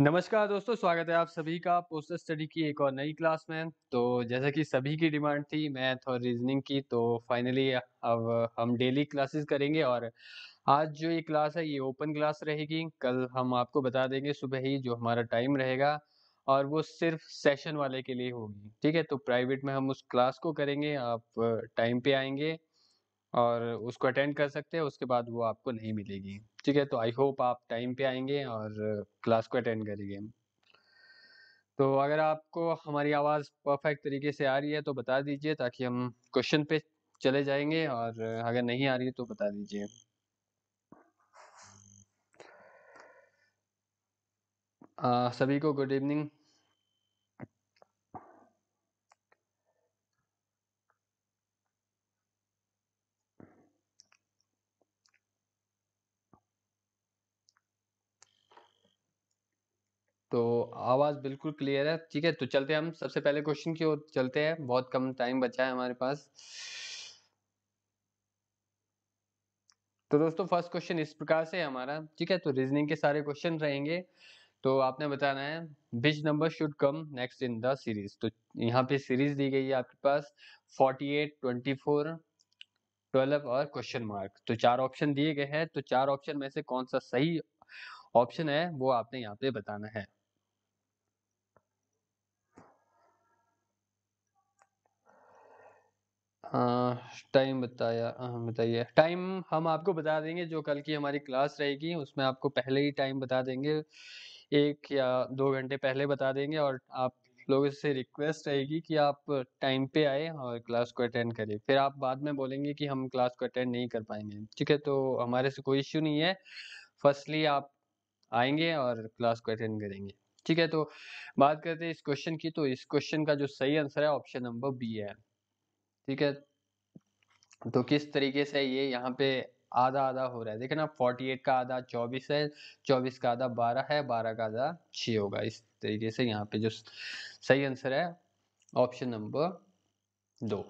नमस्कार दोस्तों स्वागत है आप सभी का पोस्टर स्टडी की एक और नई क्लास में तो जैसा कि सभी की डिमांड थी मैथ और रीजनिंग की तो फाइनली अब हम डेली क्लासेस करेंगे और आज जो ये क्लास है ये ओपन क्लास रहेगी कल हम आपको बता देंगे सुबह ही जो हमारा टाइम रहेगा और वो सिर्फ सेशन वाले के लिए होगी ठीक है तो प्राइवेट में हम उस क्लास को करेंगे आप टाइम पे आएंगे और उसको अटेंड कर सकते हैं उसके बाद वो आपको नहीं मिलेगी ठीक है तो आई होप आप टाइम पे आएंगे और क्लास को अटेंड करेंगे तो अगर आपको हमारी आवाज़ परफेक्ट तरीके से आ रही है तो बता दीजिए ताकि हम क्वेश्चन पे चले जाएंगे और अगर नहीं आ रही है तो बता दीजिए सभी को गुड इवनिंग तो आवाज़ बिल्कुल क्लियर है ठीक है तो चलते हैं हम सबसे पहले क्वेश्चन की ओर चलते हैं बहुत कम टाइम बचा है हमारे पास तो दोस्तों फर्स्ट क्वेश्चन इस प्रकार से हमारा ठीक है तो रीजनिंग के सारे क्वेश्चन रहेंगे तो आपने बताना है which number should come next in the series तो यहाँ पे सीरीज दी गई है आपके पास 48, 24, 12 और क्वेश्चन मार्क तो चार ऑप्शन दिए गए हैं तो चार ऑप्शन में से कौन सा सही ऑप्शन है वो आपने यहाँ पे बताना है टाइम बताया हाँ बताइए टाइम हम आपको बता देंगे जो कल की हमारी क्लास रहेगी उसमें आपको पहले ही टाइम बता देंगे एक या दो घंटे पहले बता देंगे और आप लोगों से रिक्वेस्ट रहेगी कि आप टाइम पे आए और क्लास को अटेंड करें फिर आप बाद में बोलेंगे कि हम क्लास को अटेंड नहीं कर पाएंगे ठीक है तो हमारे से कोई इश्यू नहीं है फर्स्टली आप आएंगे और क्लास को अटेंड करेंगे ठीक है तो बात करते हैं इस क्वेश्चन की तो इस क्वेश्चन का जो सही आंसर है ऑप्शन नंबर बी है ठीक है तो किस तरीके से ये यहाँ पे आधा आधा हो रहा है देखे ना फोर्टी एट का आधा चौबीस है चौबीस का आधा बारह है बारह का आधा छ होगा इस तरीके से यहाँ पे जो सही आंसर है ऑप्शन नंबर दो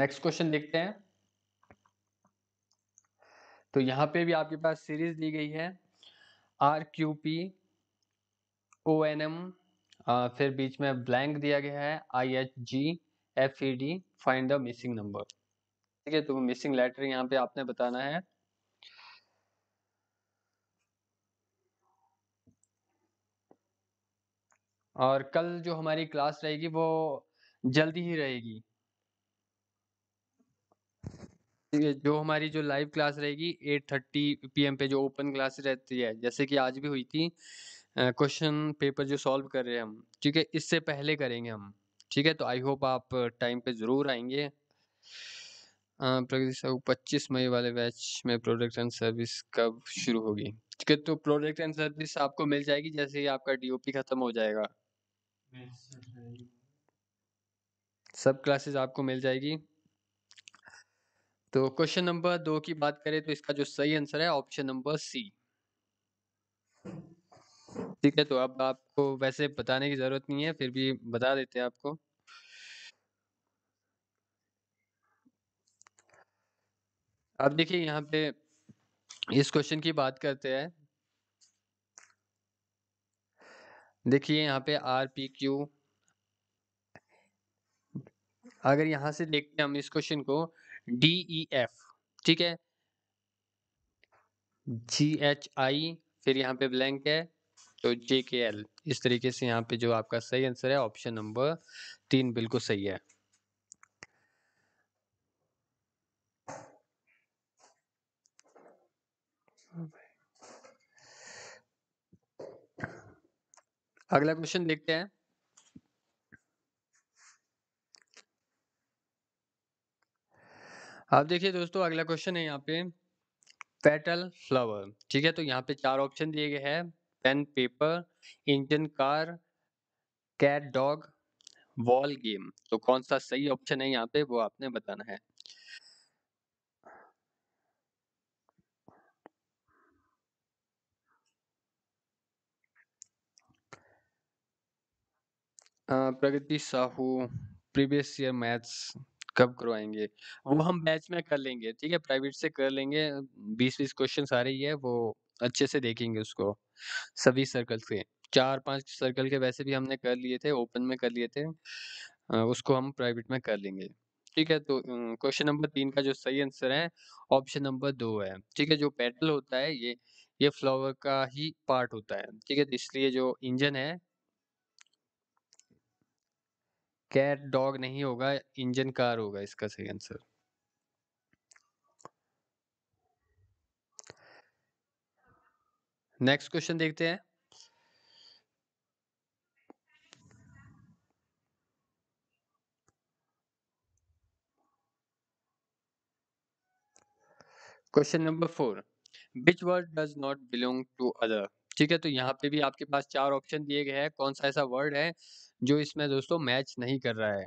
नेक्स्ट क्वेश्चन देखते हैं तो यहाँ पे भी आपके पास सीरीज दी गई है R Q P O N M फिर बीच में ब्लैंक दिया गया है I H G F E D find the missing number ठीक है तो मिसिंग लेटर यहाँ पे आपने बताना है और कल जो हमारी क्लास रहेगी वो जल्दी ही रहेगी जो हमारी जो लाइव क्लास रहेगी एट पी एम पे जो ओपन क्लास रहती है जैसे कि आज भी हुई थी क्वेश्चन पेपर जो सॉल्व कर रहे हैं हम ठीक है इससे पहले करेंगे हम ठीक है तो आई होप आप टाइम पे ज़रूर आएंगे प्रगति साहू पच्चीस मई वाले बैच में प्रोडक्ट एंड सर्विस कब शुरू होगी ठीक है तो प्रोडक्ट एंड सर्विस आपको मिल जाएगी जैसे ही आपका डीओपी ख़त्म हो जाएगा सब क्लासेस आपको मिल जाएगी तो क्वेश्चन नंबर दो की बात करें तो इसका जो सही आंसर है ऑप्शन नंबर सी ठीक है तो अब आपको वैसे बताने की ज़रूरत नहीं है फिर भी बता देते हैं आपको अब देखिए यहाँ पे इस क्वेश्चन की बात करते हैं देखिए यहाँ पे आर पी क्यू अगर यहाँ से देखते हैं हम इस क्वेश्चन को डी ई एफ ठीक है जी एच आई फिर यहाँ पे ब्लैंक है तो जे के एल इस तरीके से यहाँ पे जो आपका सही आंसर है ऑप्शन नंबर तीन बिल्कुल सही है अगला क्वेश्चन देखते हैं आप देखिए दोस्तों अगला क्वेश्चन है यहाँ पे पेटल फ्लावर ठीक है तो यहाँ पे चार ऑप्शन दिए गए हैं pen paper engine car cat dog wall game तो कौन सा सही ऑप्शन है यहाँ पे वो आपने बताना है Pragati Sahu previous year maths कब करवाएंगे वो हम बैच में कर लेंगे ठीक है प्राइवेट से कर लेंगे बीस बीस क्वेश्चन आ रही है वो अच्छे से देखेंगे उसको सभी सर्कल्स के चार पांच सर्कल के वैसे भी हमने कर लिए थे ओपन में कर लिए थे उसको हम प्राइवेट में कर लेंगे ठीक है तो क्वेश्चन नंबर तीन का जो सही आंसर है ऑप्शन नंबर दो है ठीक है जो पेटल होता है ये ये फ्लावर का ही पार्ट होता है ठीक है तो इसलिए जो इंजन है कैट डॉग नहीं होगा इंजन कार होगा इसका सही आंसर नेक्स्ट क्वेश्चन देखते हैं question number four which word does not belong to other ठीक है तो यहाँ पे भी आपके पास चार ऑप्शन दिए गए हैं कौन सा ऐसा वर्ड है जो इसमें दोस्तों मैच नहीं कर रहा है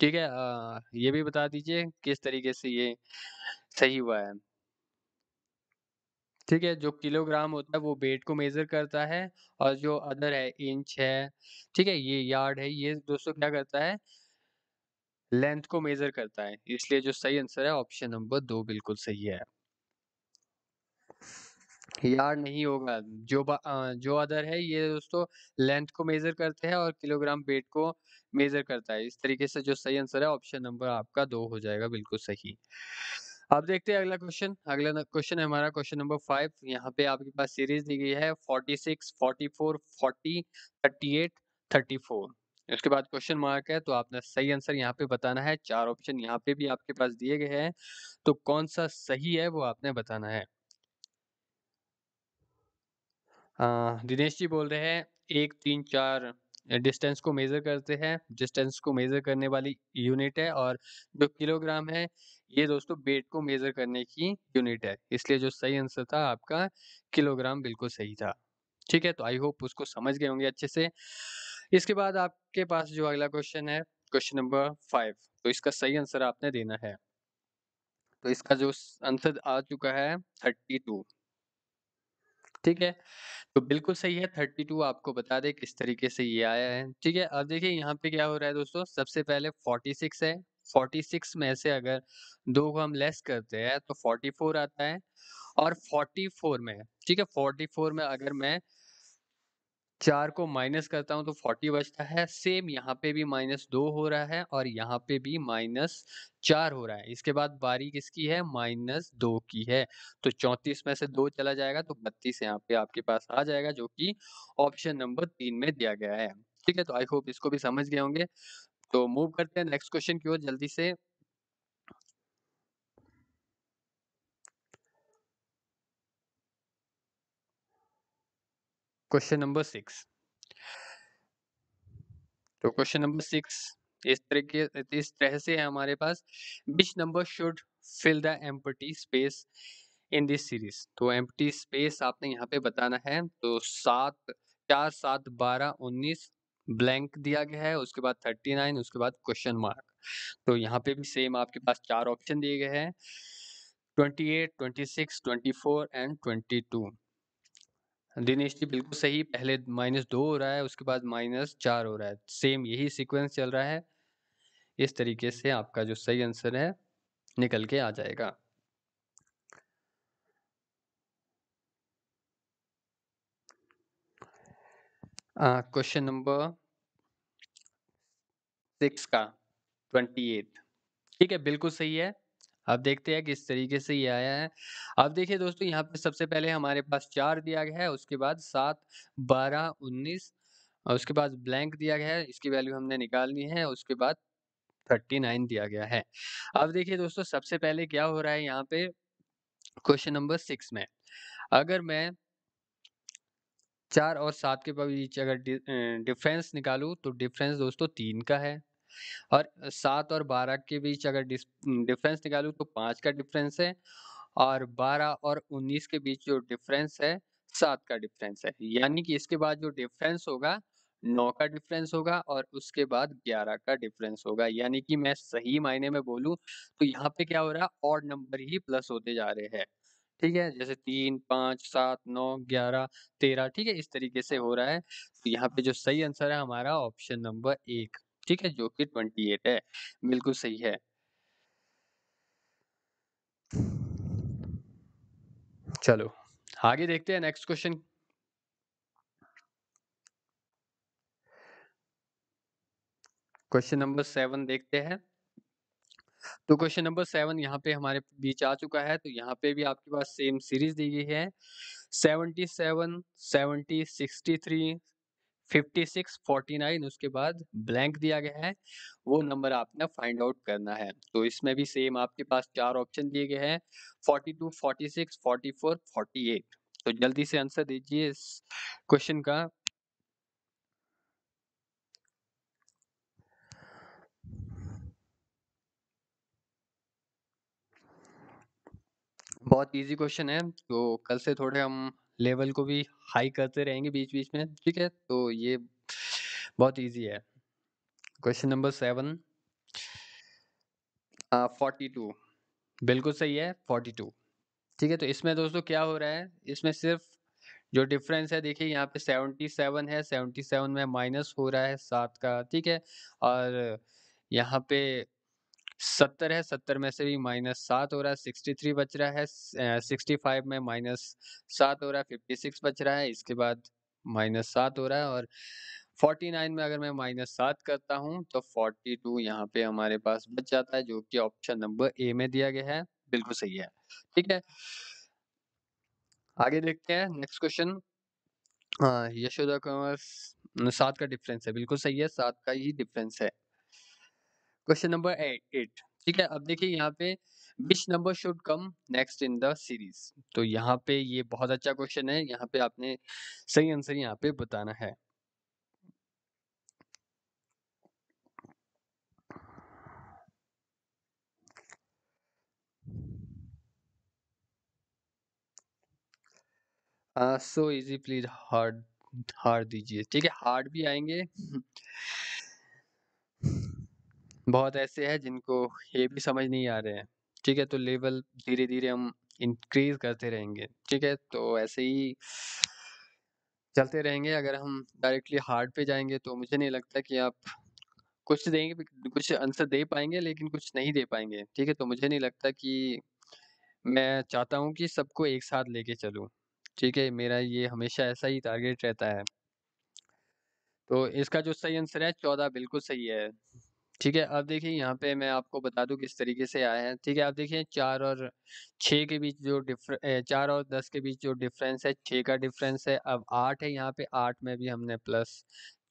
ठीक है ये भी बता दीजिए किस तरीके से ये सही हुआ है। ठीक है, जो किलोग्राम होता है वो वेट को मेज़र करता है और जो अदर है इंच है, ठीक है, ये यार्ड है, ये दोस्तों क्या करता है लेंथ को मेज़र करता है, इसलिए जो सही आंसर है ऑप्शन नंबर दो बिल्कुल सही है। यार नहीं होगा जो जो अदर है ये दोस्तों लेंथ को मेजर करते हैं और किलोग्राम वेट को मेजर करता है इस तरीके से जो सही आंसर है ऑप्शन नंबर आपका दो हो जाएगा बिल्कुल सही अब देखते हैं अगला क्वेश्चन अगला क्वेश्चन है हमारा क्वेश्चन नंबर फाइव यहाँ पे आपके पास सीरीज दी गई है forty six forty four forty thirty eight thirty four उसके बाद क्वेश्चन मार्क है तो आपने सही आंसर यहाँ पे बताना है चार ऑप्शन यहाँ पे भी आपके पास दिए गए हैं तो कौन सा सही है वो आपने बताना है दिनेश जी बोल रहे हैं एक तीन चार डिस्टेंस को मेज़र करते हैं, डिस्टेंस को मेज़र करने वाली यूनिट है और जो किलोग्राम है, ये दोस्तों वेट को मेज़र करने की यूनिट है। इसलिए जो सही आंसर था आपका किलोग्राम बिल्कुल सही था। ठीक है? तो आई होप उसको समझ गए होंगे अच्छे से। इसके बाद आपके पास जो अगला क्वेश्चन है, क्वेश्चन नंबर फाइव तो इसका सही आंसर आपने देना है। तो इसका जो आंसर आ चुका है थर्टी टू ठीक है? तो बिल्कुल सही है, टू आपको बता दे किस तरीके से ये आया है, ठीक है? अब देखिए यहाँ पे क्या हो रहा है दोस्तों, सबसे पहले फोर्टी सिक्स है, फोर्टी सिक्स में से अगर दो को हम लेस करते हैं तो फोर्टी फोर आता है और फोर्टी फोर में ठीक है, फोर्टी फोर में अगर मैं चार को माइनस करता हूँ तो फोर्टी बचता है सेम यहाँ पे भी माइनस दो हो रहा है और यहाँ पे भी माइनस चार हो रहा है इसके बाद बारी किसकी है माइनस दो की है तो चौंतीस में से दो चला जाएगा तो बत्तीस यहाँ पे आपके पास आ जाएगा जो कि ऑप्शन नंबर तीन में दिया गया है ठीक है तो आई होप इसको भी समझ गए होंगे तो मूव करते हैं नेक्स्ट क्वेश्चन की ओर जल्दी से क्वेश्चन नंबर सिक्स तो क्वेश्चन नंबर सिक्स इस तरीके इस तरह से है हमारे पास which number should fill the empty space in this series तो एम्पटी स्पेस आपने यहाँ पे बताना है तो सात चार सात बारह उन्नीस ब्लैंक दिया गया है उसके बाद थर्टी नाइन उसके बाद क्वेश्चन मार्क तो यहाँ पे भी सेम आपके पास चार ऑप्शन दिए गए हैं twenty eight twenty six twenty four and twenty two Dinesh ji बिल्कुल सही पहले माइनस दो हो रहा है उसके बाद माइनस चार हो रहा है सेम यही सीक्वेंस चल रहा है इस तरीके से आपका जो सही आंसर है निकल के आ जाएगा क्वेश्चन नंबर सिक्स का ट्वेंटी एट ठीक है बिल्कुल सही है अब देखते हैं किस तरीके से ये आया है। अब देखिए दोस्तों यहाँ पे सबसे पहले हमारे पास चार दिया गया है, उसके बाद सात बारह उन्नीस और उसके बाद ब्लैंक दिया गया है, इसकी वैल्यू हमने निकालनी है, उसके बाद थर्टी नाइन दिया गया है। अब देखिए दोस्तों सबसे पहले क्या हो रहा है यहाँ पे क्वेश्चन नंबर सिक्स में, अगर मैं चार और सात के बीच अगर डिफरेंस निकालूँ तो डिफरेंस दोस्तों तीन का है। और सात और बारह के बीच अगर डिफरेंस निकालूँ तो पांच का डिफरेंस है और बारह और उन्नीस के बीच जो डिफरेंस है सात का डिफरेंस है यानी कि इसके बाद जो डिफरेंस होगा नौ का डिफरेंस होगा और उसके बाद ग्यारह का डिफरेंस होगा यानी कि मैं सही मायने में बोलूँ तो यहाँ पे क्या हो रहा है और नंबर ही प्लस होते जा रहे हैं ठीक है जैसे तीन पाँच सात नौ ग्यारह तेरह ठीक है इस तरीके से हो रहा है तो यहाँ पे जो सही आंसर है हमारा ऑप्शन नंबर एक ठीक है जो कि ट्वेंटी एट है बिल्कुल सही है चलो आगे देखते हैं next question question number seven देखते हैं तो क्वेश्चन नंबर सेवन यहाँ पे हमारे बीच आ चुका है तो यहाँ पे भी आपके पास सेम सीरीज दी गई है seventy seven seventy sixty three fifty six forty nine उसके बाद ब्लैंक दिया गया है वो नंबर आपने फाइंड आउट करना है तो इसमें भी सेम आपके पास चार ऑप्शन दिए गए हैं forty two forty six forty four forty eight तो जल्दी से आंसर दीजिए इस क्वेश्चन का बहुत इजी क्वेश्चन है तो कल से थोड़े हम लेवल को भी हाई करते रहेंगे बीच बीच में ठीक है तो ये बहुत इजी है question number seven forty two बिल्कुल सही है फोर्टी टू ठीक है तो इसमें दोस्तों क्या हो रहा है इसमें सिर्फ जो डिफरेंस है देखिए यहाँ पे सेवेंटी सेवन है सेवेंटी सेवन में माइनस हो रहा है सात का ठीक है और यहाँ पे सत्तर है सत्तर में से भी माइनस सात हो रहा है सिक्सटी थ्री बच रहा है सिक्सटी फाइव में माइनस सात हो रहा है फिफ्टी सिक्स बच रहा है इसके बाद माइनस सात हो रहा है और फोर्टी नाइन में अगर मैं माइनस सात करता हूँ तो फोर्टी टू यहाँ पे हमारे पास बच जाता है जो कि ऑप्शन नंबर ए में दिया गया है बिल्कुल सही है ठीक है आगे देखते हैं नेक्स्ट क्वेश्चन यशोदा कुमार सात का डिफरेंस है बिल्कुल सही है सात का ही डिफरेंस है क्वेश्चन नंबर एट ठीक है अब देखिए यहाँ पे which number should come next in the series तो यहाँ पे ये बहुत अच्छा क्वेश्चन है यहाँ पे आपने सही आंसर यहाँ पे बताना है so easy please hard hard दीजिए ठीक है हार्ड भी आएंगे बहुत ऐसे हैं जिनको ये भी समझ नहीं आ रहे हैं ठीक है तो लेवल धीरे धीरे हम इंक्रीज करते रहेंगे ठीक है तो ऐसे ही चलते रहेंगे अगर हम डायरेक्टली हार्ड पे जाएंगे तो मुझे नहीं लगता कि आप कुछ देंगे कुछ आंसर दे पाएंगे लेकिन कुछ नहीं दे पाएंगे ठीक है तो मुझे नहीं लगता कि मैं चाहता हूँ कि सबको एक साथ लेके चलूँ ठीक है मेरा ये हमेशा ऐसा ही टारगेट रहता है तो इसका जो सही आंसर है चौदह बिल्कुल सही है ठीक है अब देखिए यहाँ पे मैं आपको बता दूँ किस तरीके से आए हैं ठीक है आप देखिए चार और छः के बीच जो डिफर चार और दस के बीच जो डिफरेंस है छः का डिफरेंस है अब आठ है यहाँ पे आठ में भी हमने प्लस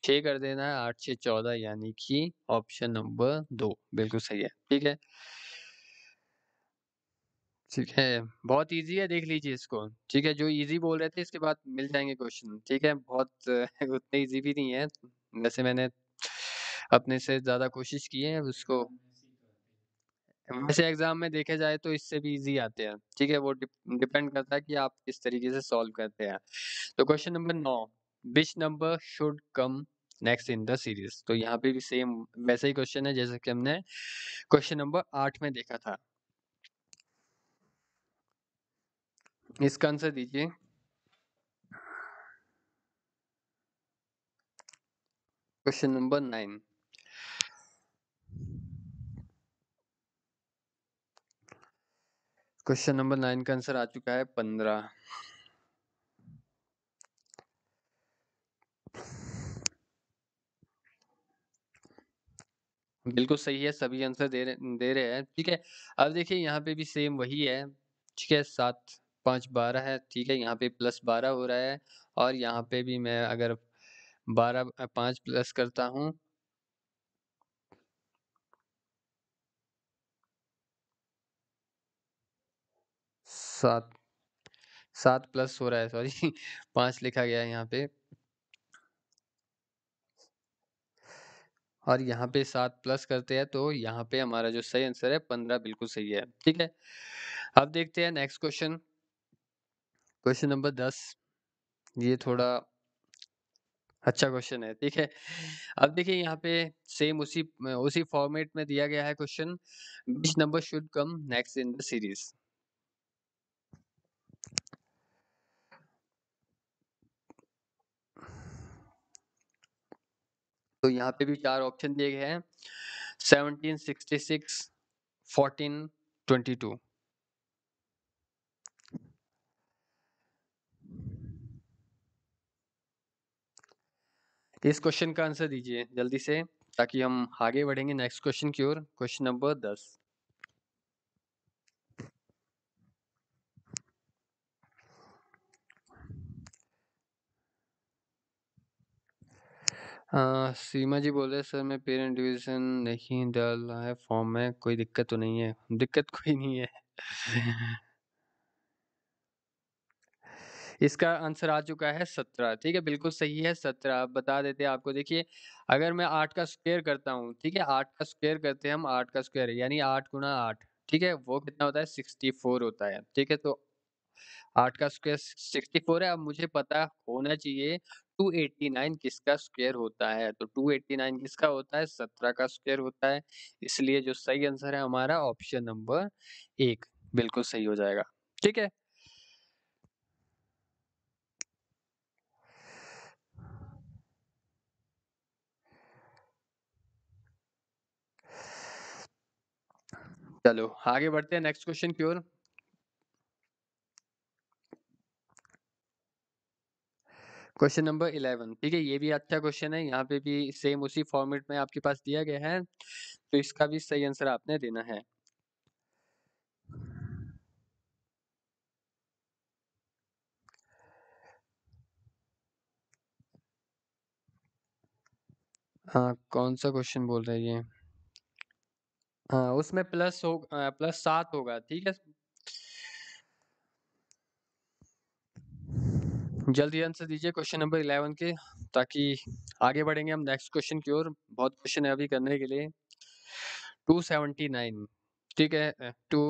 छः कर देना है आठ छः चौदह यानी कि ऑप्शन नंबर दो बिल्कुल सही है ठीक है ठीक है बहुत इजी है देख लीजिए इसको ठीक है जो इजी बोल रहे थे इसके बाद मिल जाएंगे क्वेश्चन ठीक है बहुत उतने इजी भी नहीं है जैसे मैंने अपने से ज़्यादा कोशिश की है उसको वैसे एग्ज़ाम में देखे जाए तो इससे भी इजी आते हैं ठीक है वो डिपेंड करता है कि आप किस तरीके से सॉल्व करते हैं तो क्वेश्चन नंबर नौ which number should come next in the series तो यहाँ पे भी सेम वैसा ही क्वेश्चन है जैसे कि हमने क्वेश्चन नंबर आठ में देखा था इसका आंसर दीजिए question number nine question number nine का आंसर आ चुका है पंद्रह बिल्कुल सही है सभी आंसर दे रहे दे रहे हैं ठीक है अब देखिए यहाँ पे भी सेम वही है ठीक है सात पाँच बारह है ठीक है यहाँ पे प्लस बारह हो रहा है और यहाँ पे भी मैं अगर बारह पाँच प्लस करता हूँ सात सात प्लस हो रहा है सॉरी पांच लिखा गया है यहाँ पे और यहाँ पे सात प्लस करते हैं तो यहाँ पे हमारा जो सही आंसर है पंद्रह बिल्कुल सही है ठीक है अब देखते हैं नेक्स्ट क्वेश्चन क्वेश्चन नंबर दस ये थोड़ा अच्छा क्वेश्चन है ठीक है अब देखिए यहाँ पे सेम उसी उसी फॉर्मेट में दिया गया है question which number should come next in the series तो यहाँ पे भी चार ऑप्शन दिए गए हैं seventeen sixty six fourteen twenty two इस क्वेश्चन का आंसर दीजिए जल्दी से ताकि हम आगे बढ़ेंगे नेक्स्ट क्वेश्चन की ओर क्वेश्चन नंबर दस अ, हाँ, सीमा जी बोले सर मैं पेरेंट डिवीज़न नहीं डाल रहा है फॉर्म में, कोई दिक्कत तो नहीं है? दिक्कत कोई नहीं है। इसका आंसर आ चुका है सत्रह ठीक है, बिल्कुल सही है सत्रह आप बता देते हैं आपको देखिए अगर मैं आठ का स्क्वेयर करता हूँ, ठीक है? आठ का स्क्वेयर करते हैं हम आठ का स्क्वेयर यानी आठ गुना आठ ठीक है? वो कितना होता है सिक्सटी फोर होता है, ठीक है? तो आठ का स्क्वेयर सिक्सटी फोर है अब मुझे पता होना चाहिए 289 किसका स्क्वायर होता है तो 289 किसका होता है 17 का स्क्वायर होता है इसलिए जो सही आंसर है हमारा ऑप्शन नंबर एक बिल्कुल सही हो जाएगा ठीक है चलो आगे बढ़ते हैं नेक्स्ट क्वेश्चन की ओर क्वेश्चन नंबर इलेवन ठीक है ये भी अच्छा क्वेश्चन है यहाँ पे भी सेम उसी फॉर्मेट में आपके पास दिया गया है तो इसका भी सही आंसर आपने देना है हाँ कौन सा क्वेश्चन बोल रहे हैं ये हाँ उसमें प्लस हो प्लस सात होगा ठीक है जल्दी आंसर दीजिए क्वेश्चन नंबर इलेवन के ताकि आगे बढ़ेंगे हम नेक्स्ट क्वेश्चन की ओर बहुत क्वेश्चन है अभी करने के लिए टू सेवेंटी नाइन ठीक है टू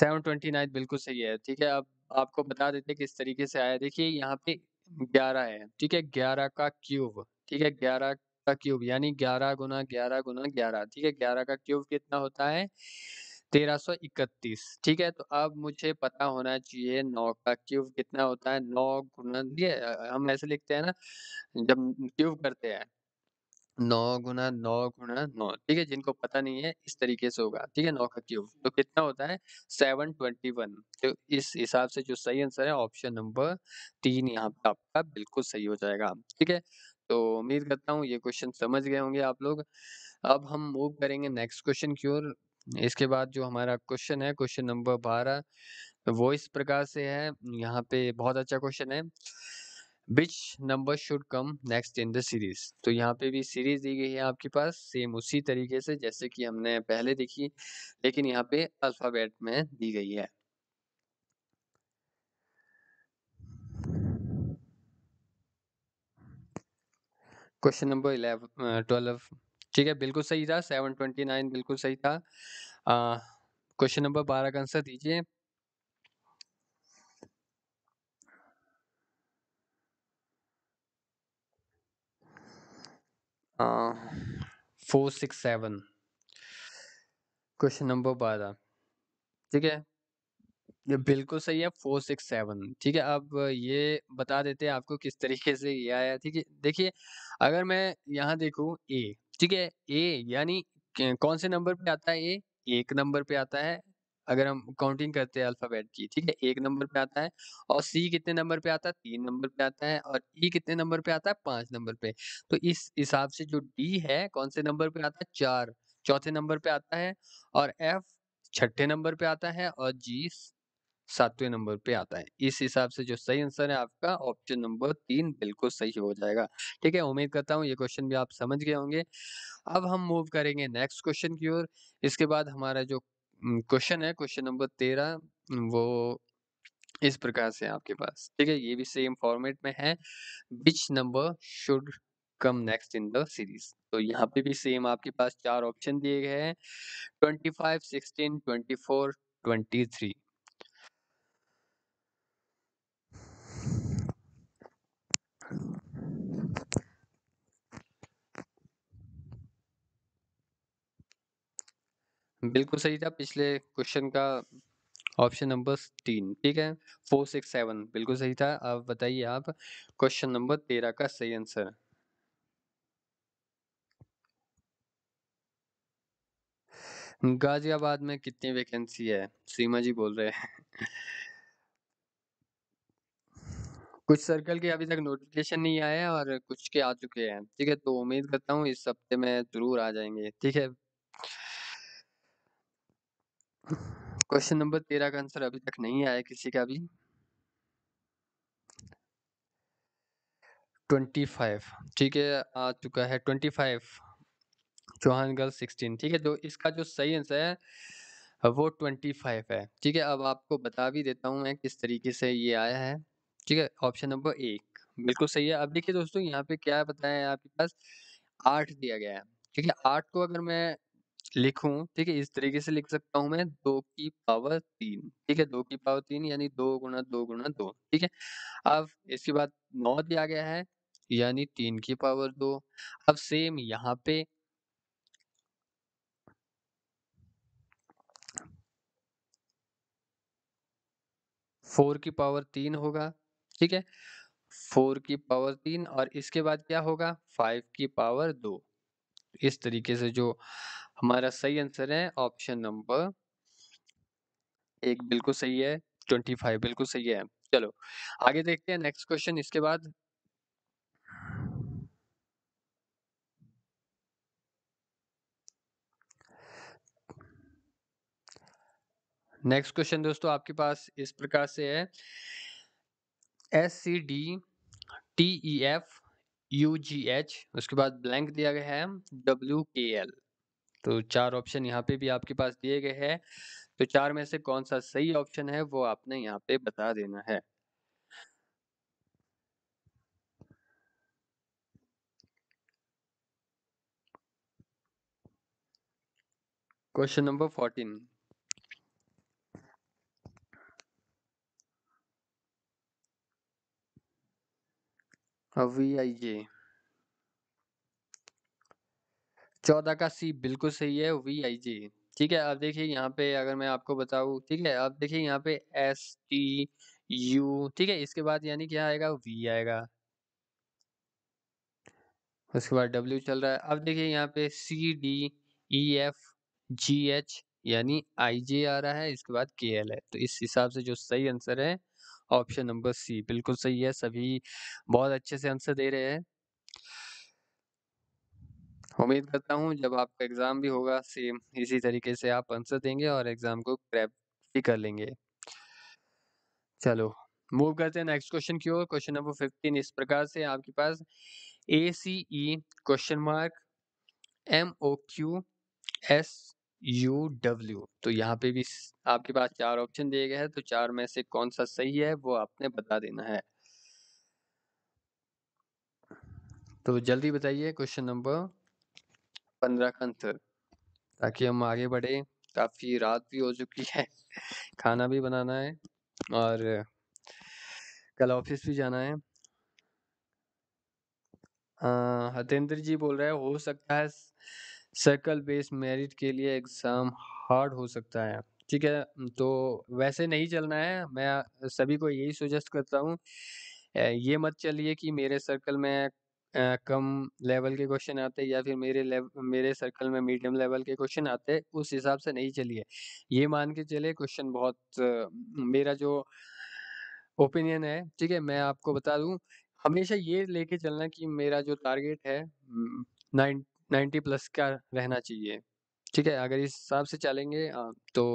सेवन ट्वेंटी नाइन बिल्कुल सही है ठीक है अब आपको बता देते किस तरीके से आया देखिए यहाँ पे ग्यारह है ठीक है ग्यारह का क्यूब ठीक है ग्यारह का क्यूब यानी ग्यारह गुना ग्यारह गुना ग्यारह ठीक है ग्यारह का क्यूब कितना होता है 1331 ठीक है तो अब मुझे पता होना चाहिए नौ का क्यूब कितना होता है नौ गुना ये हम ऐसे लिखते हैं ना जब क्यूब करते हैं नौ गुना नौ गुना नौ ठीक है जिनको पता नहीं है इस तरीके से होगा ठीक है नौ का क्यूब तो कितना होता है सेवन ट्वेंटी वन तो इस हिसाब से जो सही आंसर है ऑप्शन नंबर तीन यहाँ पे आपका बिल्कुल सही हो जाएगा ठीक है तो उम्मीद करता हूँ ये क्वेश्चन समझ गए होंगे आप लोग अब हम मूव करेंगे नेक्स्ट क्वेश्चन की ओर इसके बाद जो हमारा क्वेश्चन है क्वेश्चन नंबर बारह वो इस प्रकार से है यहाँ पे बहुत अच्छा क्वेश्चन है which number should come next in the series तो यहाँ पे भी सीरीज दी गई है आपके पास सेम उसी तरीके से जैसे कि हमने पहले देखी लेकिन यहाँ पे अल्फाबेट में दी गई है क्वेश्चन नंबर इलेवन ट्वेल्व ठीक है बिल्कुल सही था सेवन ट्वेंटी नाइन बिल्कुल सही था क्वेश्चन नंबर बारह का आंसर दीजिए four six seven question number बारह ठीक है ये बिल्कुल सही है फोर सिक्स सेवन ठीक है अब ये बता देते हैं आपको किस तरीके से ये आया ठीक है देखिए अगर मैं यहाँ देखूँ ए ठीक है ए यानी कौन से नंबर पे आता है ए एक नंबर पे आता है अगर हम काउंटिंग करते हैं अल्फाबेट की ठीक है एक नंबर पे आता है और सी कितने नंबर पे आता है तीन नंबर पे आता है और ई e कितने नंबर पे आता है पांच नंबर पे तो इस हिसाब से जो डी है कौन से नंबर पे आता है चार चौथे नंबर पे आता है और एफ छठे नंबर पे आता है और जी सातवें नंबर पे आता है इस हिसाब से जो सही आंसर है आपका ऑप्शन नंबर तीन बिल्कुल सही हो जाएगा ठीक है उम्मीद करता हूँ ये क्वेश्चन भी आप समझ गए होंगे अब हम मूव करेंगे नेक्स्ट क्वेश्चन की ओर इसके बाद हमारा जो क्वेश्चन है क्वेश्चन नंबर तेरह वो इस प्रकार से आपके पास ठीक है ये भी सेम फॉर्मेट में है which number should come next in the series तो यहाँ पे भी सेम आपके पास चार ऑप्शन दिए गए हैं twenty five sixteen twenty four twenty three बिल्कुल सही था पिछले क्वेश्चन का ऑप्शन नंबर तीन ठीक है फोर सिक्स सेवन बिल्कुल सही था अब बताइए आप क्वेश्चन नंबर तेरह का सही आंसर गाजियाबाद में कितनी वैकेंसी है सीमा जी बोल रहे हैं कुछ सर्कल के अभी तक नोटिफिकेशन नहीं आया और कुछ के आ चुके हैं ठीक है तो उम्मीद करता हूँ इस हफ्ते में जरूर आ जाएंगे ठीक है क्वेश्चन नंबर तेरह का आंसर अभी तक नहीं आया किसी का भी ट्वेंटी फाइव ठीक है आ चुका है twenty five Chauhan girl sixteen ठीक है तो इसका जो सही आंसर है वो ट्वेंटी फाइव है ठीक है अब आपको बता भी देता हूँ मैं किस तरीके से ये आया है ठीक है ऑप्शन नंबर एक बिल्कुल सही है अब देखिए दोस्तों यहाँ पे क्या बताया है आपके पास आठ दिया गया है ठीक है आठ को अगर मैं लिखूं ठीक है इस तरीके से लिख सकता हूं मैं दो की पावर तीन ठीक है दो की पावर तीन यानी दो गुणा दो गुणा दो ठीक है अब इसके बाद नौ दिया गया है यानी तीन की पावर दो अब सेम यहाँ पे फोर की पावर तीन होगा ठीक है फोर की पावर तीन और इसके बाद क्या होगा फाइव की पावर दो इस तरीके से जो हमारा सही आंसर है ऑप्शन नंबर एक बिल्कुल सही है ट्वेंटी फाइव बिल्कुल सही है चलो आगे देखते हैं नेक्स्ट क्वेश्चन इसके बाद नेक्स्ट क्वेश्चन दोस्तों आपके पास इस प्रकार से है S C D T E F U G H उसके बाद ब्लैंक दिया गया है डब्ल्यू के एल तो चार ऑप्शन यहाँ पे भी आपके पास दिए गए हैं तो चार में से कौन सा सही ऑप्शन है वो आपने यहाँ पे बता देना है क्वेश्चन नंबर फोर्टीन अभी आइए चौदह का सी बिल्कुल सही है वी आई जी ठीक है अब देखिए यहाँ पे अगर मैं आपको बताऊँ ठीक है अब देखिए यहाँ पे एस टी यू ठीक है इसके बाद यानी क्या आएगा वी आएगा उसके बाद डब्ल्यू चल रहा है अब देखिए यहाँ पे C D E F G H यानी आई जे आ रहा है इसके बाद के एल है तो इस हिसाब से जो सही आंसर है ऑप्शन नंबर सी बिल्कुल सही है सभी बहुत अच्छे से आंसर दे रहे हैं उम्मीद करता हूँ जब आपका एग्ज़ाम भी होगा सेम इसी तरीके से आप आंसर देंगे और एग्ज़ाम को क्रैप भी कर लेंगे चलो मूव करते हैं नेक्स्ट क्वेश्चन की ओर क्वेश्चन नंबर फिफ्टीन इस प्रकार से आपके पास A C E question mark M O Q S U W तो यहाँ पे भी आपके पास चार ऑप्शन दिए गए हैं तो चार में से कौन सा सही है वो आपने बता देना है तो जल्दी बताइए क्वेश्चन नंबर पंद्रह का अंतर ताकि हम आगे बढ़े काफ़ी रात भी हो चुकी है खाना भी बनाना है और कल ऑफिस भी जाना है हतेंद्र जी बोल रहे हैं हो सकता है सर्कल बेस मेरिट के लिए एग्ज़ाम हार्ड हो सकता है ठीक है तो वैसे नहीं चलना है मैं सभी को यही सजेस्ट करता हूँ ये मत चलिए कि मेरे सर्कल में कम लेवल के क्वेश्चन आते या फिर मेरे मेरे सर्कल में मीडियम लेवल के क्वेश्चन आते उस हिसाब से नहीं चलिए ये मान के चले क्वेश्चन बहुत मेरा जो ओपिनियन है ठीक है मैं आपको बता दूं हमेशा ये लेके चलना कि मेरा जो टारगेट है नाइन नाइन्टी प्लस का रहना चाहिए ठीक है अगर इस हिसाब से चलेंगे तो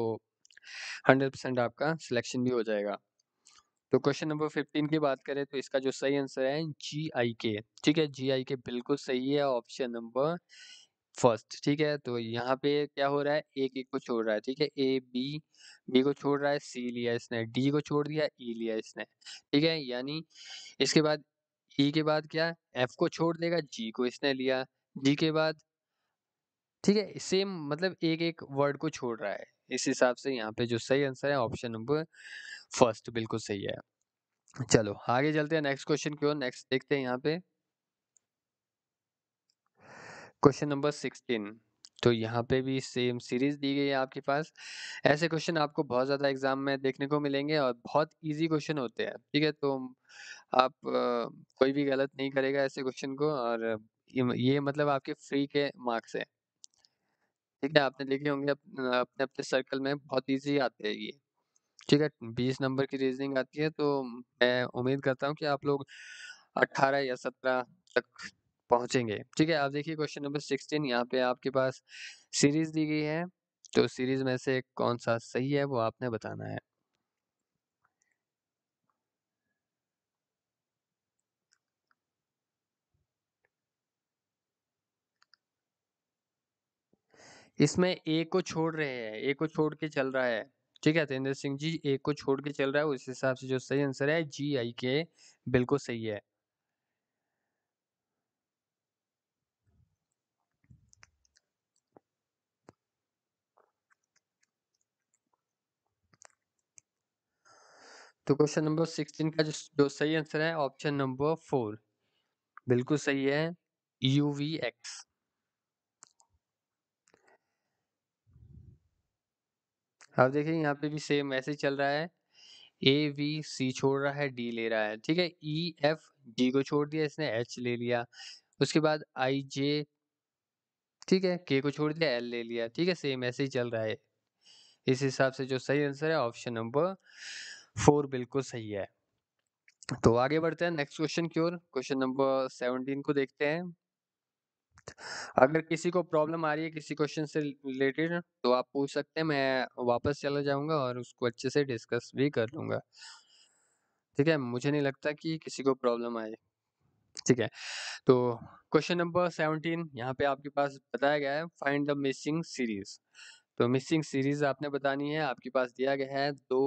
हंड्रेड परसेंट आपका सिलेक्शन भी हो जाएगा तो क्वेश्चन नंबर फिफ्टीन की बात करें तो इसका जो सही आंसर है जी आई के ठीक है जी आई के बिल्कुल सही है ऑप्शन नंबर फर्स्ट ठीक है तो यहाँ पे क्या हो रहा है ए एक को छोड़ रहा है ठीक है ए बी बी को छोड़ रहा है सी लिया इसने डी को छोड़ दिया ई e लिया इसने ठीक है यानी इसके बाद ई e के बाद क्या एफ को छोड़ देगा जी को इसने लिया जी के बाद ठीक है सेम मतलब एक एक वर्ड को छोड़ रहा है इस हिसाब से यहाँ पे जो सही आंसर है ऑप्शन नंबर फर्स्ट बिल्कुल सही है चलो आगे चलते हैं नेक्स्ट क्वेश्चन क्यों नेक्स्ट देखते हैं यहाँ पे क्वेश्चन नंबर सिक्सटीन तो यहाँ पे भी सेम सीरीज दी गई है आपके पास ऐसे क्वेश्चन आपको बहुत ज़्यादा एग्जाम में देखने को मिलेंगे और बहुत इजी क्वेश्चन होते हैं ठीक है तो आप कोई भी गलत नहीं करेगा ऐसे क्वेश्चन को और ये मतलब आपके फ्री के मार्क्स हैं ठीक है आपने लिखे होंगे अपने अपने सर्कल में बहुत ईजी आते हैं ये ठीक है बीस नंबर की रीजनिंग आती है तो मैं उम्मीद करता हूँ कि आप लोग अट्ठारह या सत्रह तक पहुँचेंगे ठीक है आप देखिए क्वेश्चन नंबर सिक्सटीन यहाँ पे आपके पास सीरीज दी गई है तो सीरीज में से कौन सा सही है वो आपने बताना है इसमें ए को छोड़ रहे हैं ए को छोड़ के चल रहा है ठीक है तेंद्र सिंह जी ए को छोड़ के चल रहा है उस हिसाब से जो सही आंसर है जी आई के बिल्कुल सही है तो क्वेश्चन नंबर सिक्सटीन का जो जो सही आंसर है ऑप्शन नंबर फोर बिल्कुल सही है यू वी एक्स अब देखिए यहाँ पे भी सेम ऐसे चल रहा है ए वी सी छोड़ रहा है डी ले रहा है ठीक है ई एफ डी को छोड़ दिया इसने एच ले लिया उसके बाद आई जे ठीक है के को छोड़ दिया एल ले लिया ठीक है सेम ऐसे ही चल रहा है इस हिसाब से जो सही आंसर है ऑप्शन नंबर फोर बिल्कुल सही है तो आगे बढ़ते हैं नेक्स्ट क्वेश्चन की ओर क्वेश्चन नंबर सेवनटीन को देखते हैं अगर किसी को प्रॉब्लम आ रही है किसी क्वेश्चन से रिलेटेड तो आप पूछ सकते हैं मैं वापस चला जाऊंगा और उसको अच्छे से डिस्कस भी कर लूंगा ठीक है मुझे नहीं लगता कि किसी को प्रॉब्लम आए ठीक है तो क्वेश्चन नंबर सेवनटीन यहाँ पे आपके पास बताया गया है फाइंड द मिसिंग सीरीज तो मिसिंग सीरीज आपने बतानी है आपके पास दिया गया है दो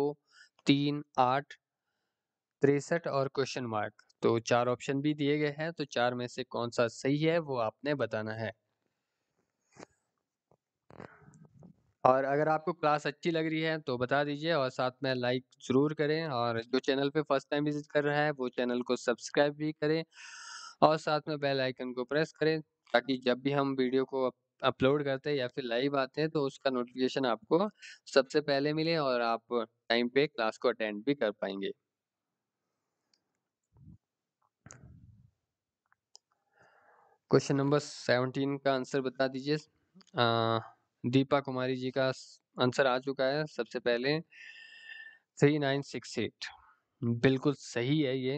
तीन आठ तिरसठ और क्वेश्चन मार्क तो चार ऑप्शन भी दिए गए हैं तो चार में से कौन सा सही है वो आपने बताना है और अगर आपको क्लास अच्छी लग रही है तो बता दीजिए और साथ में लाइक ज़रूर करें और जो चैनल पे फर्स्ट टाइम विजिट कर रहा है वो चैनल को सब्सक्राइब भी करें और साथ में बेल आइकन को प्रेस करें ताकि जब भी हम वीडियो को अपलोड करते हैं या फिर लाइव आते हैं तो उसका नोटिफिकेशन आपको सबसे पहले मिले और आप टाइम पे क्लास को अटेंड भी कर पाएंगे क्वेश्चन नंबर सेवनटीन का आंसर बता दीजिए दीपा कुमारी जी का आंसर आ चुका है सबसे पहले थ्री नाइन सिक्स एट बिल्कुल सही है ये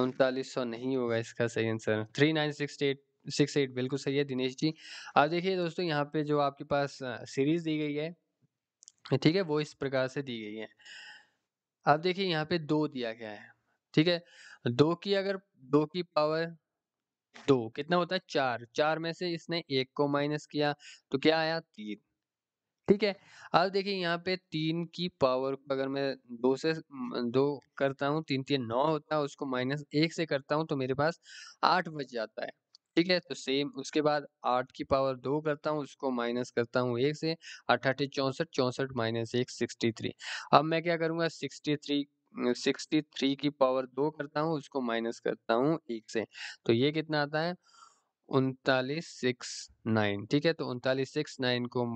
उनतालीस सौ नहीं होगा इसका सही answer three nine six eight six eight बिल्कुल सही है दिनेश जी आप देखिए दोस्तों यहाँ पे जो आपके पास सीरीज दी गई है ठीक है वो इस प्रकार से दी गई है आप देखिए यहाँ पे दो दिया गया है ठीक है दो की अगर दो की पावर दो कितना होता है चार चार में से इसने एक को माइनस किया तो क्या आया तीन ठीक है अब देखिए यहाँ पे तीन की पावर को अगर मैं दो से दो करता हूँ तीन तीन नौ होता है उसको माइनस एक से करता हूँ तो मेरे पास आठ बच जाता है ठीक है तो सेम उसके बाद आठ की पावर दो करता हूँ उसको माइनस करता हूँ एक से अठाठी चौसठ चौंसठ चौंसठ माइनस एक सिक्सटी थ्री अब मैं क्या करूँगा सिक्सटी थ्री सिक्सटी थ्री की पावर दो करता हूँ उसको माइनस करता हूँ एक से तो ये कितना आता है उनतालीस सिक्स नाइन ठीक है तो उनतालीस सिक्स नाइन को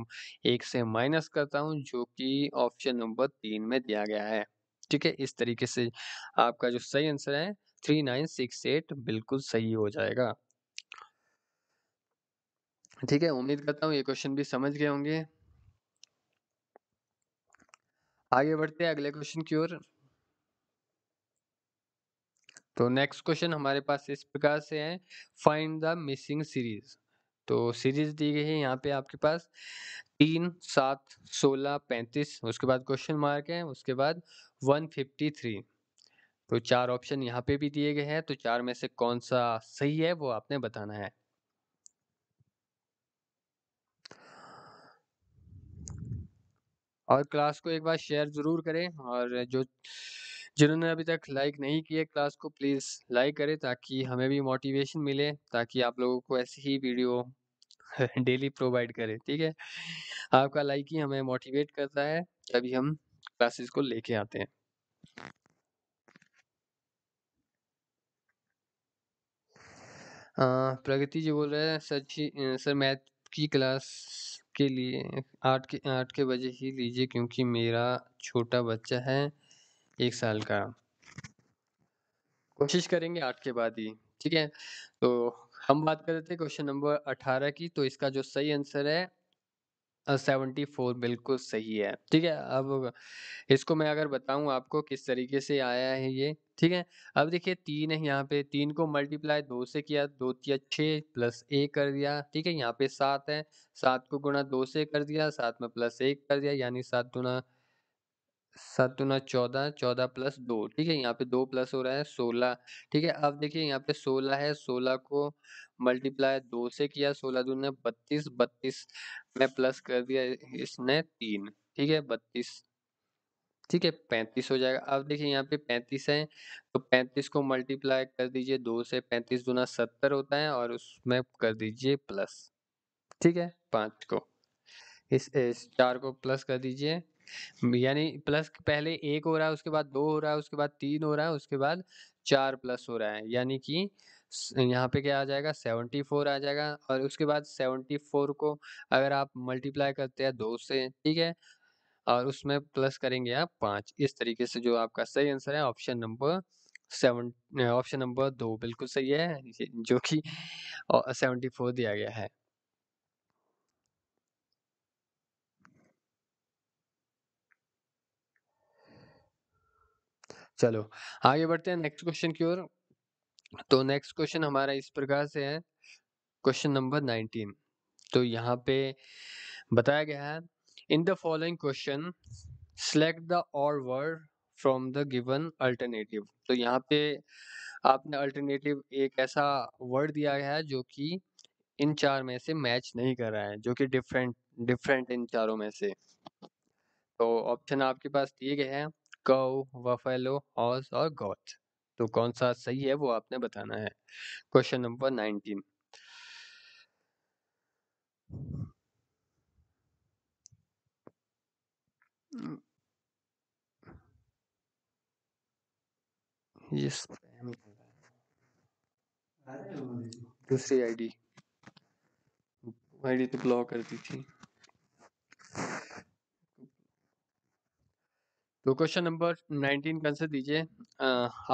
एक से माइनस करता हूँ जो कि ऑप्शन नंबर तीन में दिया गया है ठीक है इस तरीके से आपका जो सही आंसर है थ्री नाइन सिक्स एट बिल्कुल सही हो जाएगा ठीक है उम्मीद करता हूँ ये क्वेश्चन भी समझ गए होंगे आगे बढ़ते हैं अगले क्वेश्चन की ओर तो नेक्स्ट क्वेश्चन हमारे पास इस प्रकार से है फाइंड द मिसिंग सीरीज तो सीरीज दी गई है यहाँ पे आपके पास तीन सात सोलह पैंतीस उसके बाद क्वेश्चन मार्क है उसके बाद वन फिफ्टी थ्री तो चार ऑप्शन यहाँ पे भी दिए गए हैं तो चार में से कौन सा सही है वो आपने बताना है और क्लास को एक बार शेयर ज़रूर करें और जो जिन्होंने अभी तक लाइक नहीं किया क्लास को प्लीज़ लाइक करें ताकि हमें भी मोटिवेशन मिले ताकि आप लोगों को ऐसी ही वीडियो डेली प्रोवाइड करें ठीक है आपका लाइक ही हमें मोटिवेट करता है तभी हम क्लासेस को लेके आते हैं प्रगति जी बोल रहे हैं सर जी सर मैथ की क्लास के लिए आठ के आठ के बजे ही लीजिए क्योंकि मेरा छोटा बच्चा है एक साल का कोशिश करेंगे आठ के बाद ही ठीक है तो हम बात कर रहे थे क्वेश्चन नंबर अठारह की तो इसका जो सही आंसर है सेवेंटी फोर बिल्कुल सही है ठीक है अब इसको मैं अगर बताऊं आपको किस तरीके से आया है ये ठीक है अब देखिए तीन है यहाँ पे तीन को मल्टीप्लाई दो से किया दो तिया छः प्लस एक कर दिया ठीक है यहाँ पे सात है सात को गुणा दो से कर दिया सात में प्लस एक कर दिया यानी सात गुना सात गुना चौदह चौदह प्लस दो ठीक है यहाँ पे दो प्लस हो रहा है सोलह ठीक है अब देखिए यहाँ पे सोलह है सोलह को मल्टीप्लाई दो से किया सोलह ने बत्तीस बत्तीस में प्लस कर दिया इसने तीन ठीक है बत्तीस ठीक है पैंतीस हो जाएगा अब देखिए यहाँ पे पैंतीस है तो पैंतीस को मल्टीप्लाई कर दीजिए दो से पैंतीस दूना सत्तर होता है और उसमें कर दीजिए प्लस ठीक है पाँच को इस, इस चार को प्लस कर दीजिए यानी प्लस पहले एक हो रहा है उसके बाद दो हो रहा है उसके बाद तीन हो रहा है उसके बाद चार प्लस हो रहा है यानी कि यहाँ पे क्या आ जाएगा सेवेंटी फोर आ जाएगा और उसके बाद सेवेंटी फोर को अगर आप मल्टीप्लाई करते हैं दो से ठीक है और उसमें प्लस करेंगे आप पाँच इस तरीके से जो आपका सही आंसर है option number seven option number दो बिल्कुल सही है जो कि सेवेंटी फोर दिया गया है चलो आगे हाँ, बढ़ते हैं नेक्स्ट क्वेश्चन की ओर तो नेक्स्ट क्वेश्चन हमारा इस प्रकार से है क्वेश्चन नंबर नाइनटीन तो यहाँ पे बताया गया है in the following question select the odd word from the given alternative तो यहाँ पे आपने अल्टरनेटिव एक ऐसा वर्ड दिया गया है जो कि इन चार में से मैच नहीं कर रहा है जो कि डिफरेंट डिफरेंट इन चारों में से तो ऑप्शन आपके पास दिए गए हैं कौ वफेलो हॉर्स और गोट तो कौन सा सही है वो आपने बताना है क्वेश्चन नंबर नाइनटीन दूसरी आईडी आईडी तो ब्लॉक कर दी थी तो क्वेश्चन नंबर नाइनटीन का आंसर दीजिए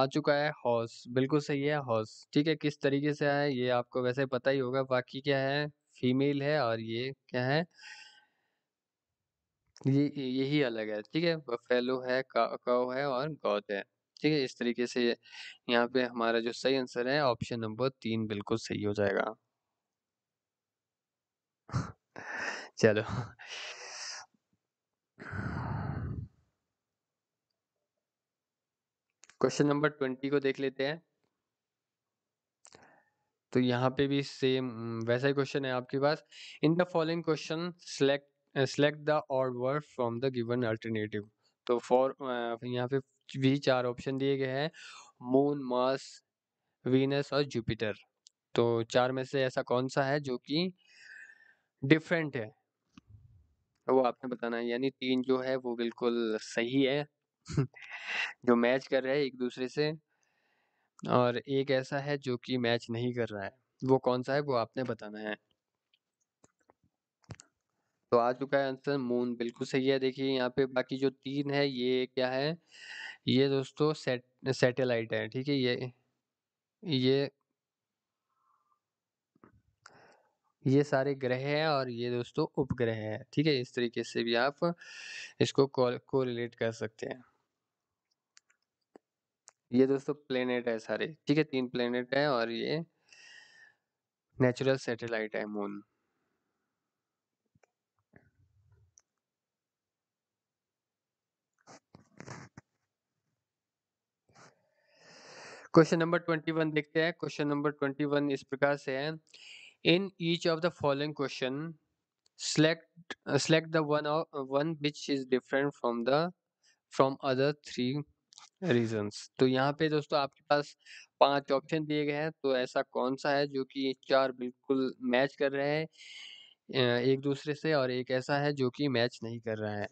आ चुका है हॉर्स बिल्कुल सही है हॉर्स ठीक है किस तरीके से आए ये आपको वैसे पता ही होगा बाकी क्या है फीमेल है और ये क्या है ये यही अलग है ठीक है बफेलो है काउ है और गौत है ठीक है इस तरीके से यहाँ पे हमारा जो सही आंसर है ऑप्शन नंबर तीन बिल्कुल सही हो जाएगा चलो क्वेश्चन नंबर ट्वेंटी को देख लेते हैं तो यहाँ पे भी सेम वैसा ही क्वेश्चन है आपके पास in the following question select select the word from the given alternative तो फॉर यहाँ पे भी चार ऑप्शन दिए गए हैं मून मार्स वीनस और जुपिटर तो चार में से ऐसा कौन सा है जो कि डिफरेंट है वो आपने बताना है यानी तीन जो है वो बिल्कुल सही है जो मैच कर रहे हैं एक दूसरे से और एक ऐसा है जो कि मैच नहीं कर रहा है वो कौन सा है वो आपने बताना है तो आ चुका है आंसर मून बिल्कुल सही है देखिए यहाँ पे बाकी जो तीन है ये क्या है ये दोस्तों सेट सेटेलाइट है ठीक है ये ये ये सारे ग्रह हैं और ये दोस्तों उपग्रह हैं ठीक है इस तरीके से भी आप इसको को रिलेट कर सकते हैं ये दोस्तों प्लेनेट है सारे ठीक है तीन प्लेनेट है और ये नेचुरल सैटेलाइट है moon question number twenty one देखते हैं क्वेश्चन नंबर ट्वेंटी वन इस प्रकार से है in each of the following question select select the one of one which is different from the from other reasons तो यहाँ पे दोस्तों आपके पास पांच ऑप्शन दिए गए हैं तो ऐसा कौन-सा है जो कि चार बिल्कुल मैच कर रहे हैं एक दूसरे से और एक ऐसा है जो कि मैच नहीं कर रहा है?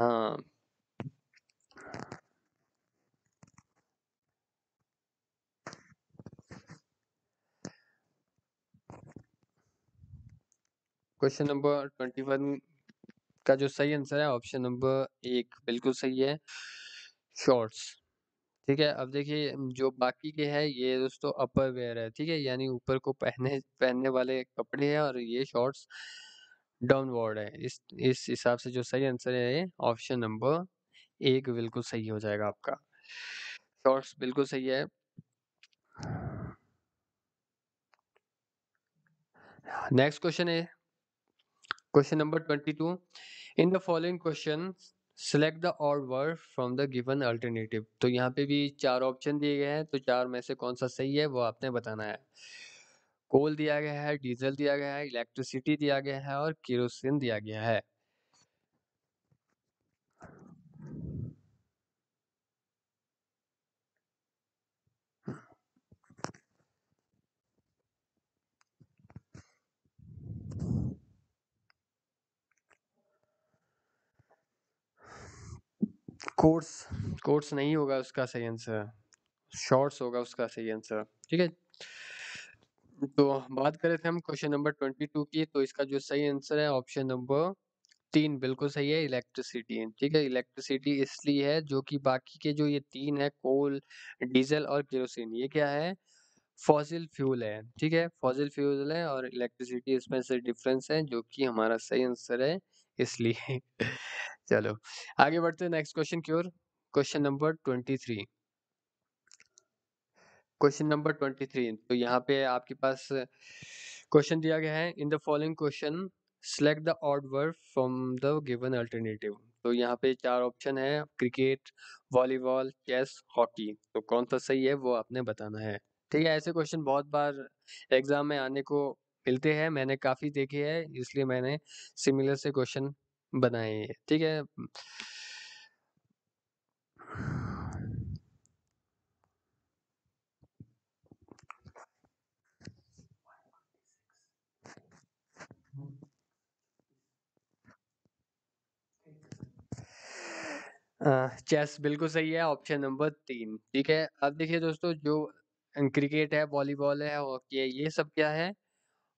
हाँ। क्वेश्चन नंबर ट्वेंटी वन इसका जो सही आंसर है ऑप्शन नंबर एक बिल्कुल सही है शॉर्ट्स ठीक है अब देखिए जो बाकी के है ये दोस्तों अपर वेयर है ठीक है यानी ऊपर को पहने पहनने वाले कपड़े हैं और ये शॉर्ट्स डाउनवर्ड है इस इस हिसाब से जो सही आंसर है ऑप्शन नंबर एक बिल्कुल सही हो जाएगा आपका शॉर्ट्स बिल्कुल सही है नेक्स्ट क्वेश्चन है Question number 22. In the following question, select the odd word from the given alternative. तो यहाँ पे भी चार ऑप्शन दिए गए हैं तो चार में से कौन सा सही है वो आपने बताना है कोल दिया गया है डीजल दिया गया है इलेक्ट्रिसिटी दिया गया है और केरोसिन दिया गया है कोर्स कोर्स नहीं होगा उसका सही आंसर शॉर्ट्स होगा उसका सही आंसर ठीक है तो बात करें थे हम क्वेश्चन नंबर ट्वेंटी टू की तो इसका जो सही आंसर है ऑप्शन नंबर तीन बिल्कुल सही है इलेक्ट्रिसिटी ठीक है इलेक्ट्रिसिटी इसलिए है जो कि बाकी के जो ये तीन है कोल डीजल और केरोसिन ये क्या है फॉसिल फ्यूल है ठीक है फॉसिल फ्यूल है और इलेक्ट्रिसिटी इसमें से डिफरेंस है जो कि हमारा सही आंसर है इसलिए चलो आगे बढ़ते हैं नेक्स्ट क्वेश्चन की ओर question number twenty three question number twenty three तो यहाँ पे आपके पास क्वेश्चन दिया गया है in the following question select the odd word from the given alternative तो यहाँ पे चार ऑप्शन है क्रिकेट वॉलीबॉल चेस हॉकी तो कौन सा सही है वो आपने बताना है ठीक है ऐसे क्वेश्चन बहुत बार एग्जाम में आने को मिलते हैं मैंने काफ़ी देखे हैं इसलिए मैंने सिमिलर से क्वेश्चन बनाए हैं ठीक है चेस बिल्कुल सही है ऑप्शन नंबर तीन ठीक है अब देखिए दोस्तों जो क्रिकेट है वॉलीबॉल है हॉकी है ये सब क्या है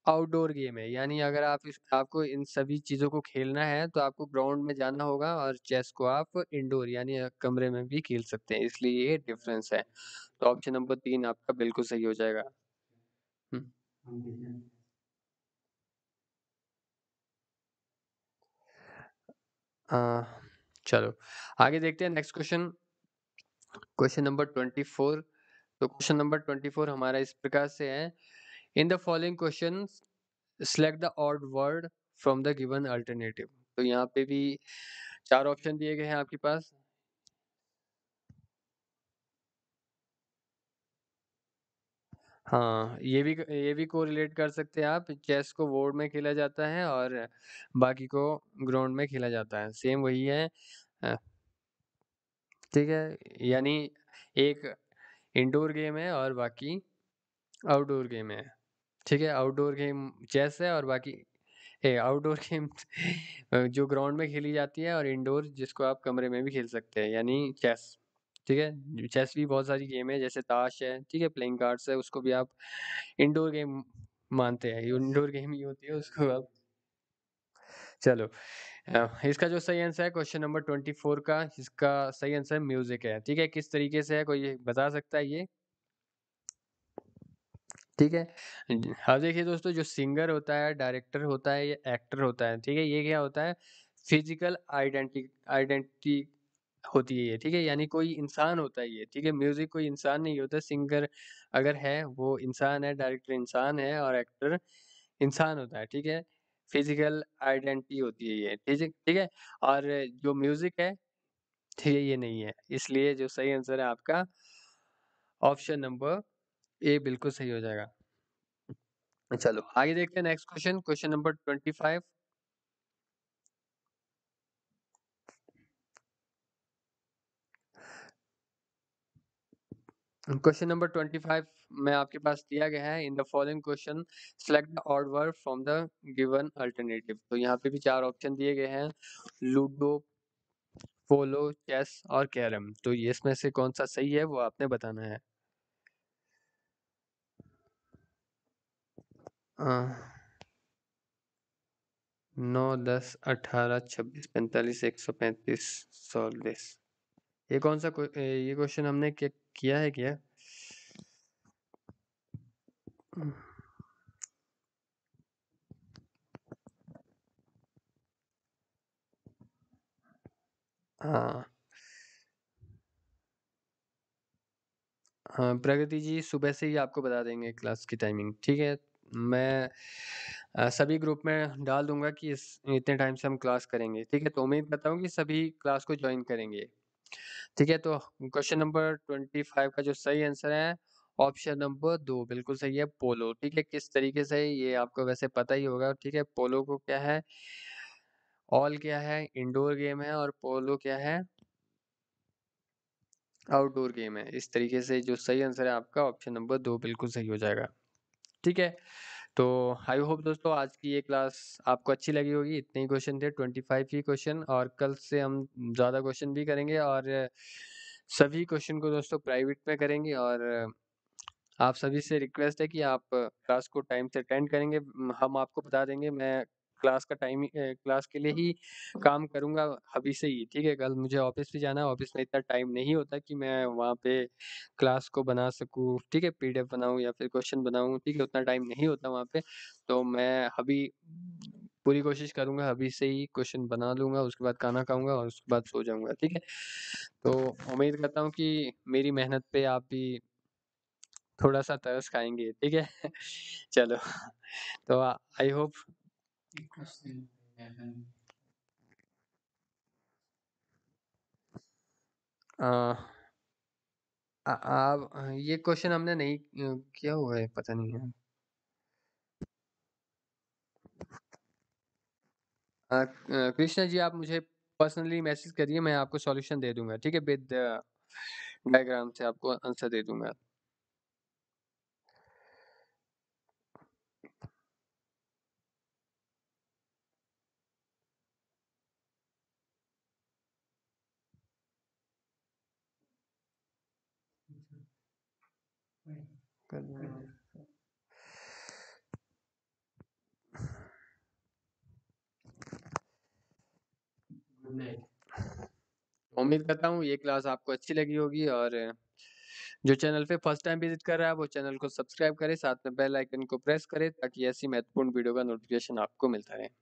आउटडोर गेम है यानी अगर आप इस आपको इन सभी चीज़ों को खेलना है तो आपको ग्राउंड में जाना होगा और चेस को आप इंडोर यानी कमरे में भी खेल सकते हैं इसलिए ये डिफरेंस है तो ऑप्शन नंबर तीन आपका बिल्कुल सही हो जाएगा आ, चलो आगे देखते हैं next question question number twenty four तो क्वेश्चन नंबर ट्वेंटी फोर हमारा इस प्रकार से है in the following question select the odd word from the given alternative तो यहाँ पे भी चार ऑप्शन दिए गए हैं आपके पास हाँ ये भी ये भी को रिलेट कर सकते हैं आप चेस को वोर्ड में खेला जाता है और बाकी को ग्राउंड में खेला जाता है सेम वही है ठीक है यानी एक इंडोर गेम है और बाकी आउटडोर गेम है ठीक है आउटडोर गेम चेस है और बाकी ए आउटडोर गेम जो ग्राउंड में खेली जाती है और इंडोर जिसको आप कमरे में भी खेल सकते हैं यानी चेस ठीक है चेस भी बहुत सारी गेम है जैसे ताश है ठीक है प्लेइंग कार्ड्स है उसको भी आप इंडोर गेम मानते हैं इंडोर गेम ही होती है उसको आप चलो इसका जो सही आंसर है क्वेश्चन नंबर ट्वेंटी फोर का इसका सही आंसर म्यूजिक है ठीक है किस तरीके से है कोई बता सकता है ये ठीक है? अब हाँ, देखिए दोस्तों जो सिंगर होता है, डायरेक्टर होता है या एक्टर होता है, ठीक है? ये क्या होता है फिजिकल आइडेंटि आइडेंटिटी होती है ये, ठीक है? यानी कोई इंसान होता है ये, ठीक है? म्यूज़िक कोई इंसान नहीं होता, सिंगर अगर है वो इंसान है, डायरेक्टर इंसान है और एक्टर इंसान होता है, ठीक है? फिजिकल आइडेंटिटी होती है ये, ठीक है? ठीक है? और जो म्यूज़िक है, ठीक है? ये नहीं है, इसलिए जो सही आंसर है आपका ऑप्शन नंबर ये बिल्कुल सही हो जाएगा चलो आगे देखते हैं next question question number twenty five question number twenty five में आपके पास दिया गया है in the following question select the odd word from the given alternative तो यहाँ पे भी चार ऑप्शन दिए गए हैं लूडो पोलो चेस और कैरम तो ये इसमें से कौन सा सही है वो आपने बताना है हाँ। नौ दस अठारह छब्बीस पैंतालीस एक सौ पैंतीस सौलीस ये कौन सा ये क्वेश्चन हमने क्या किया है क्या हाँ।, हाँ प्रगति जी सुबह से ही आपको बता देंगे क्लास की टाइमिंग ठीक है मैं सभी ग्रुप में डाल दूंगा कि इस इतने टाइम से हम क्लास करेंगे ठीक है तो उम्मीद करता हूँ कि सभी क्लास को ज्वाइन करेंगे ठीक है तो क्वेश्चन नंबर ट्वेंटी फाइव का जो सही आंसर है ऑप्शन नंबर दो बिल्कुल सही है पोलो ठीक है किस तरीके से ये आपको वैसे पता ही होगा ठीक है पोलो को क्या है ऑल क्या है इंडोर गेम है और पोलो क्या है आउटडोर गेम है इस तरीके से जो सही आंसर है आपका ऑप्शन नंबर दो बिल्कुल सही हो जाएगा ठीक है तो आई होप दोस्तों आज की ये क्लास आपको अच्छी लगी होगी इतने ही क्वेश्चन थे ट्वेंटी फाइव ही क्वेश्चन और कल से हम ज़्यादा क्वेश्चन भी करेंगे और सभी क्वेश्चन को दोस्तों प्राइवेट में करेंगे और आप सभी से रिक्वेस्ट है कि आप क्लास को टाइम से अटेंड करेंगे हम आपको बता देंगे मैं क्लास का टाइम क्लास के लिए हाँ। ही काम करूँगा अभी से ही ठीक है कल मुझे ऑफिस भी जाना है ऑफिस में इतना टाइम नहीं होता कि मैं वहाँ पे क्लास को बना सकूँ ठीक है पी बनाऊँ या फिर क्वेश्चन बनाऊँ ठीक है उतना टाइम नहीं होता वहाँ पे तो मैं अभी पूरी कोशिश करूंगा अभी से ही क्वेश्चन बना लूंगा उसके बाद खाना खाऊंगा और उसके बाद सो जाऊंगा ठीक है तो उम्मीद करता हूँ कि मेरी मेहनत पे आप भी थोड़ा सा तरस खाएंगे ठीक है चलो तो आई होप Uh, आप ये क्वेश्चन हमने नहीं किया हुआ है पता नहीं है कृष्णा जी आप मुझे पर्सनली मैसेज करिए मैं आपको सॉल्यूशन दे दूंगा ठीक है विद डायग्राम से आपको आंसर दे दूंगा Mm-hmm. उम्मीद करता हूँ ये क्लास आपको अच्छी लगी होगी और जो चैनल पे फर्स्ट टाइम विजिट कर रहा है वो चैनल को सब्सक्राइब करें साथ में बेल आइकन को प्रेस करें ताकि ऐसी महत्वपूर्ण वीडियो का नोटिफिकेशन आपको मिलता रहे